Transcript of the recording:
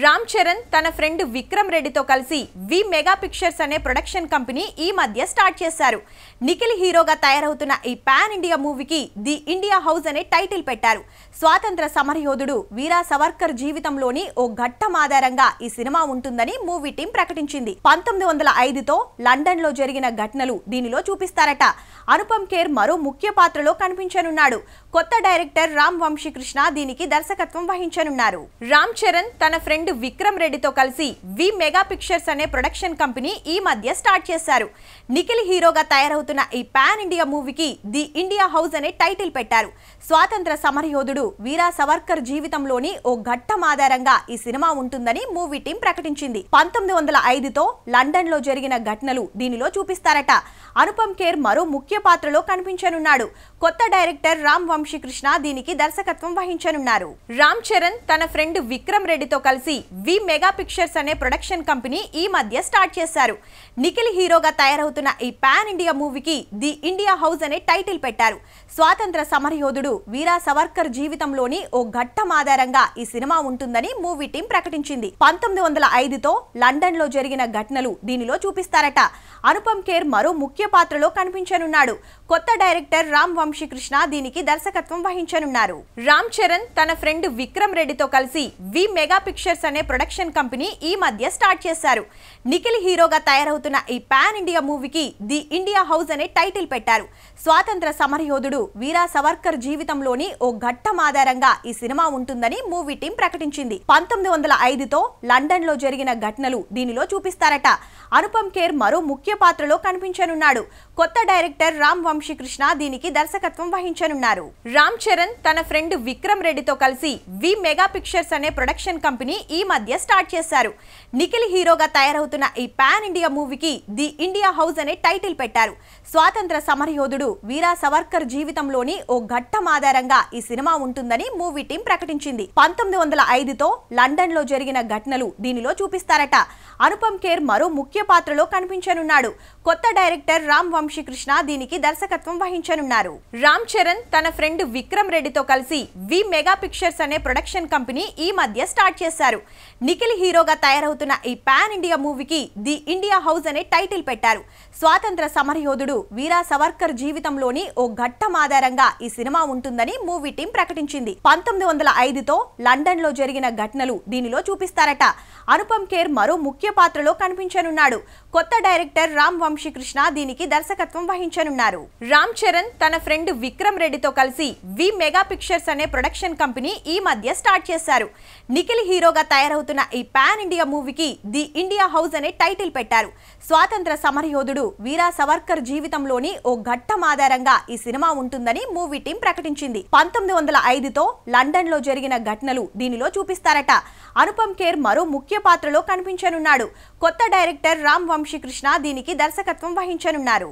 రామ్ చరణ్ తన ఫ్రెండ్ విక్రమ్ రెడ్డితో కలిసి వి మెగా పిక్చర్స్ అనే ప్రొడక్షన్ కంపెనీ ఈ మధ్య స్టార్ట్ చేశారు నిఖిల్ హీరోగా తయారవుతున్న ఈ పాన్ ఇండియా మూవీకి ది ఇండియా హౌస్ అనే టైటిల్ పెట్టారు స్వాతంత్ర సమరయోధుడు వీరా సవర్కర్ జీవితంలోని ఓ ఘట్టం ఆధారంగా ఈ సినిమా ఉంటుందని మూవీ టీం ప్రకటించింది పంతొమ్మిది వందల ఐదుతో లండన్లో జరిగిన ఘటనలు దీనిలో చూపిస్తారట అనుపమ్ ఖేర్ మరో ముఖ్య పాత్రలో కనిపించనున్నాడు కొత్త డైరెక్టర్ రామ్ వంశీకృష్ణ దీనికి దర్శకత్వం వహించనున్నారు రామ్ చరణ్ తన ఫ్రెండ్ ఫ్రెండ్ విక్రమ్ రెడ్డితో కలిసి వి మెగా పిక్చర్స్ అనే ప్రొడక్షన్ కంపెనీ ఈ మధ్య స్టార్ట్ చేశారు నిఖిల్ హీరోగా తయారవుతున్న ఈ పాన్ ఇండియా మూవీకి ది ఇండియా హౌస్ అనే టైటిల్ పెట్టారు స్వాతంత్ర సమరయోధుడు వీరా సవర్కర్ జీవితంలోని ఓ ఘట్టం ఆధారంగా ఈ సినిమా ఉంటుందని మూవీ టీం ప్రకటించింది పంతొమ్మిది వందల ఐదుతో లండన్ లో జరిగిన ఘటనలు దీనిలో చూపిస్తారట అనుపమ్ కేర్ మరో ముఖ్య పాత్రలో కనిపించనున్నాడు కొత్త డైరెక్టర్ రామ్ వంశీకృష్ణ దీనికి దర్శకత్వం వహించనున్నారు రామ్ చరణ్ తన ఫ్రెండ్ విక్రమ్ రెడ్డితో కలిసి చేసి వి మెగా పిక్చర్స్ అనే ప్రొడక్షన్ కంపెనీ ఈ మధ్య స్టార్ట్ చేశారు నిఖిల్ హీరోగా తయారవుతున్న ఈ పాన్ ఇండియా మూవీకి ది ఇండియా హౌస్ అనే టైటిల్ పెట్టారు స్వాతంత్ర సమరయోధుడు వీరా సవర్కర్ జీవితంలోని ఓ ఘట్టం ఆధారంగా ఈ సినిమా ఉంటుందని మూవీ టీం ప్రకటించింది పంతొమ్మిది వందల ఐదుతో లో జరిగిన ఘటనలు దీనిలో చూపిస్తారట అనుపమ్ కేర్ మరో ముఖ్య పాత్రలో కనిపించనున్నాడు కొత్త డైరెక్టర్ రామ్ వంశీకృష్ణ దీనికి దర్శకత్వం వహించనున్నారు రామ్ చరణ్ తన ఫ్రెండ్ విక్రమ్ రెడ్డితో కలిసి వి మెగా పిక్చర్స్ పిక్చర్స్ అనే ప్రొడక్షన్ కంపెనీ ఈ మధ్య స్టార్ట్ చేశారు నిఖిల్ హీరోగా తయారవుతున్న ఈ పాన్ ఇండియా మూవీకి ది ఇండియా హౌస్ అనే టైటిల్ పెట్టారు స్వాతంత్ర సమరయోధుడు వీరా సవర్కర్ జీవితంలోని ఓ ఘట్టం ఆధారంగా ఈ సినిమా ఉంటుందని మూవీ టీం ప్రకటించింది పంతొమ్మిది వందల ఐదుతో లో జరిగిన ఘటనలు దీనిలో చూపిస్తారట అనుపమ్ ఖేర్ మరో ముఖ్య పాత్రలో కనిపించనున్నాడు కొత్త డైరెక్టర్ రామ్ వంశీకృష్ణ దీనికి దర్శకత్వం వహించనున్నారు రామ్ చరణ్ తన ఫ్రెండ్ విక్రమ్ రెడ్డితో కలిసి వి మెగా పిక్చర్స్ అనే ప్రొడక్షన్ కంపెనీ ఈ మధ్య స్టార్ట్ చేశారు నిఖిల్ హీరోగా తయారవుతున్న ఈ పాన్ ఇండియా మూవీకి ది ఇండియా హౌస్ అనే టైటిల్ పెట్టారు స్వాతంత్ర సమరయోధుడు వీరా సవర్కర్ జీవితంలోని ఓ ఘట్టం ఆధారంగా ఈ సినిమా ఉంటుందని మూవీ టీం ప్రకటించింది పంతొమ్మిది వందల ఐదుతో లండన్ లో జరిగిన ఘటనలు దీనిలో చూపిస్తారట అనుపమ్ ఖేర్ మరో ముఖ్య పాత్రలో కనిపించనున్నాడు కొత్త డైరెక్టర్ రామ్ వంశీకృష్ణ దీనికి దర్శకత్వం వహించనున్నారు రామ్ చరణ్ తన ఫ్రెండ్ విక్రమ్ రెడ్డితో కలిసి వి మెగా పిక్చర్స్ అనే ప్రొడక్షన్ కంపెనీ ఈ మధ్య స్టార్ట్ చేశారు చేశారు నిఖిల్ హీరోగా తయారవుతున్న ఈ పాన్ ఇండియా మూవీకి ది ఇండియా హౌస్ అనే టైటిల్ పెట్టారు స్వాతంత్ర సమరయోధుడు వీరా సవర్కర్ జీవితంలోని ఓ ఘట్టం ఆధారంగా ఈ సినిమా ఉంటుందని మూవీ టీం ప్రకటించింది పంతొమ్మిది వందల ఐదుతో లండన్ లో జరిగిన ఘటనలు దీనిలో చూపిస్తారట అనుపమ్ కేర్ మరో ముఖ్య పాత్రలో కనిపించనున్నాడు కొత్త డైరెక్టర్ రామ్ వంశీకృష్ణ దీనికి దర్శకత్వం వహించనున్నారు రామ్ చరణ్ తన ఫ్రెండ్ విక్రమ్ రెడ్డితో కలిసి వి మెగా పిక్చర్స్ అనే ప్రొడక్షన్ కంపెనీ ఈ మధ్య స్టార్ట్ చేశారు నిఖిల్ హీరోగా తయారవుతున్న ఈ పాన్ ఇండియా మూవీకి ది ఇండియా హౌస్ అనే టైటిల్ పెట్టారు స్వాతంత్ర సమరయోధుడు వీరా సవర్కర్ జీవితంలోని ఓ ఘట్టం ఆధారంగా ఈ సినిమా ఉంటుందని మూవీ టీం ప్రకటించింది పంతొమ్మిది వందల ఐదుతో లండన్ లో జరిగిన ఘటనలు దీనిలో చూపిస్తారట అనుపమ్ కేర్ మరో ముఖ్య పాత్రలో కనిపించనున్నాడు కొత్త డైరెక్టర్ రామ్ వంశీకృష్ణ దీనికి దర్శకత్వం వహించనున్నారు